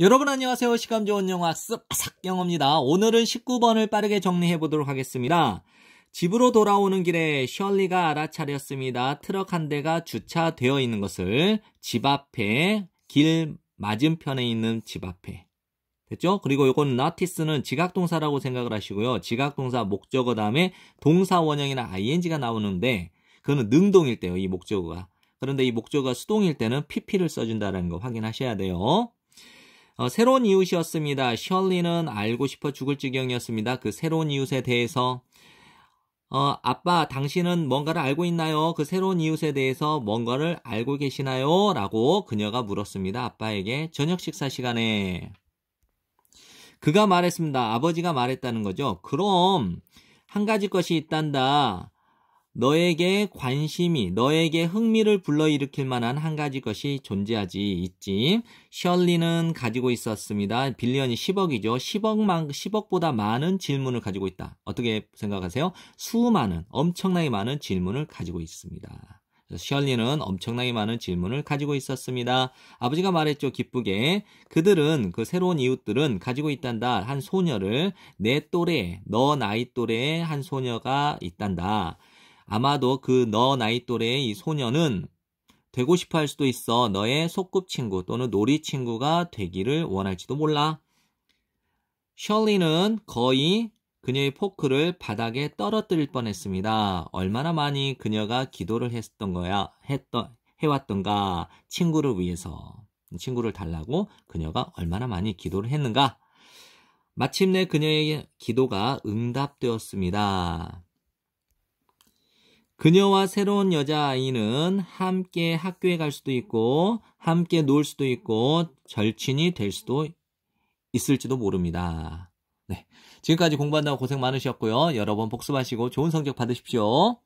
여러분 안녕하세요. 시감 좋은 영화 학습 아삭 영어입니다. 오늘은 19번을 빠르게 정리해 보도록 하겠습니다. 집으로 돌아오는 길에 셜리가 알아차렸습니다. 트럭 한 대가 주차되어 있는 것을 집 앞에 길 맞은편에 있는 집 앞에 됐죠? 그리고 이건 notice는 지각동사라고 생각을 하시고요. 지각동사 목적어 다음에 동사 원형이나 ing가 나오는데 그거는 능동일 때요. 이 목적어가. 그런데 이 목적어가 수동일 때는 pp를 써준다는 거 확인하셔야 돼요. 어, 새로운 이웃이었습니다. 셜리는 알고 싶어 죽을 지경이었습니다. 그 새로운 이웃에 대해서 어, 아빠, 당신은 뭔가를 알고 있나요? 그 새로운 이웃에 대해서 뭔가를 알고 계시나요? 라고 그녀가 물었습니다. 아빠에게 저녁 식사 시간에. 그가 말했습니다. 아버지가 말했다는 거죠. 그럼 한 가지 것이 있단다. 너에게 관심이, 너에게 흥미를 불러일으킬 만한 한 가지 것이 존재하지 있지. 셜리는 가지고 있었습니다. 빌리언이 10억이죠. 10억만, 10억보다 많은 질문을 가지고 있다. 어떻게 생각하세요? 수많은, 엄청나게 많은 질문을 가지고 있습니다. 셜리는 엄청나게 많은 질문을 가지고 있었습니다. 아버지가 말했죠, 기쁘게. 그들은, 그 새로운 이웃들은 가지고 있단다. 한 소녀를, 내 또래, 너 나이 또래의 한 소녀가 있단다. 아마도 그 너 나이 또래의 이 소녀는 되고 싶어 할 수도 있어. 너의 소꿉친구 또는 놀이친구가 되기를 원할지도 몰라. 셜리는 거의 그녀의 포크를 바닥에 떨어뜨릴 뻔했습니다. 얼마나 많이 그녀가 기도를 했던 거야, 했던, 해왔던가, 친구를 위해서. 친구를 달라고 그녀가 얼마나 많이 기도를 했는가. 마침내 그녀의 기도가 응답되었습니다. 그녀와 새로운 여자아이는 함께 학교에 갈 수도 있고, 함께 놀 수도 있고, 절친이 될 수도 있을지도 모릅니다. 네. 지금까지 공부한다고 고생 많으셨고요. 여러 번 복습하시고 좋은 성적 받으십시오.